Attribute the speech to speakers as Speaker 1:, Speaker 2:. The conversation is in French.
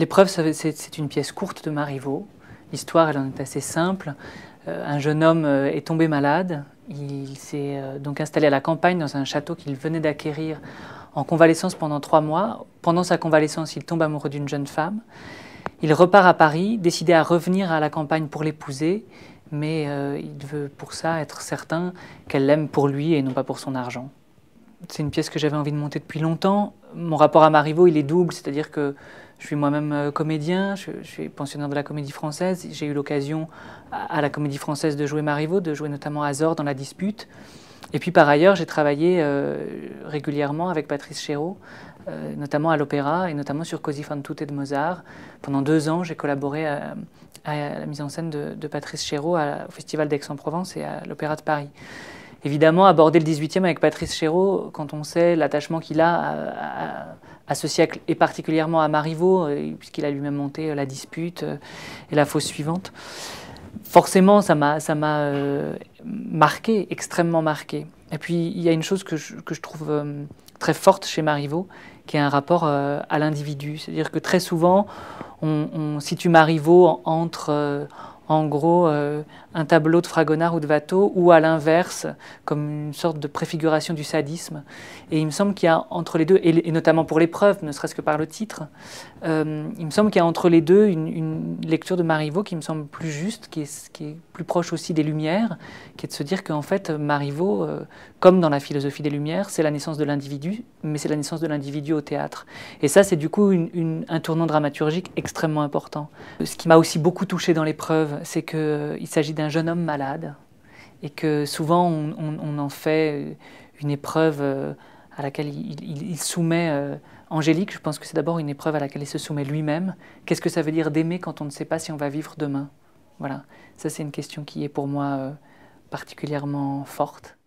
Speaker 1: L'épreuve, c'est une pièce courte de Marivaux. L'histoire, elle en est assez simple. Euh, un jeune homme euh, est tombé malade. Il s'est euh, donc installé à la campagne dans un château qu'il venait d'acquérir en convalescence pendant trois mois. Pendant sa convalescence, il tombe amoureux d'une jeune femme. Il repart à Paris, décidé à revenir à la campagne pour l'épouser, mais il veut pour ça être certain qu'elle l'aime pour lui et non pas pour son argent. C'est une pièce que j'avais envie de monter depuis longtemps. Mon rapport à Marivaux, il est double, c'est-à-dire que je suis moi-même euh, comédien, je, suis pensionnaire de la Comédie Française. J'ai eu l'occasion à, la Comédie Française de jouer Marivaux, de jouer notamment Azor dans La Dispute. Et puis par ailleurs, j'ai travaillé euh, régulièrement avec Patrice Chéreau, euh, notamment à l'opéra et notamment sur Così fan tutte de Mozart. Pendant deux ans, j'ai collaboré à, la mise en scène de, Patrice Chéreau au Festival d'Aix-en-Provence et à l'Opéra de Paris. Évidemment, aborder le 18e avec Patrice Chéreau, quand on sait l'attachement qu'il a à à ce siècle et particulièrement à Marivaux, euh, puisqu'il a lui-même monté euh, la dispute euh, et la fausse suivante. Forcément, ça m'a m'a marqué, extrêmement marqué. Et puis, il y a une chose que je, que je trouve très forte chez Marivaux, qui est un rapport à l'individu. C'est-à-dire que très souvent, on, on situe Marivaux entre en gros euh, un tableau de Fragonard ou de Watteau, ou à l'inverse, comme une sorte de préfiguration du sadisme. Et il me semble qu'il y a entre les deux, et, notamment pour l'épreuve, ne serait-ce que par le titre, euh, il me semble qu'il y a entre les deux une, lecture de Marivaux qui me semble plus juste, qui est, plus proche aussi des Lumières, qui est de se dire qu'en fait, Marivaux, euh, comme dans la philosophie des Lumières, c'est la naissance de l'individu, mais c'est la naissance de l'individu au théâtre. Et ça, c'est du coup un tournant dramaturgique extrêmement important. Ce qui m'a aussi beaucoup touché dans l'épreuve, c'est qu'il s'agit d'un jeune homme malade et que souvent on, en fait une épreuve euh, à laquelle il, soumet euh, Angélique. Je pense que c'est d'abord une épreuve à laquelle il se soumet lui-même. Qu'est-ce que ça veut dire d'aimer quand on ne sait pas si on va vivre demain Voilà, ça c'est une question qui est pour moi euh, particulièrement forte.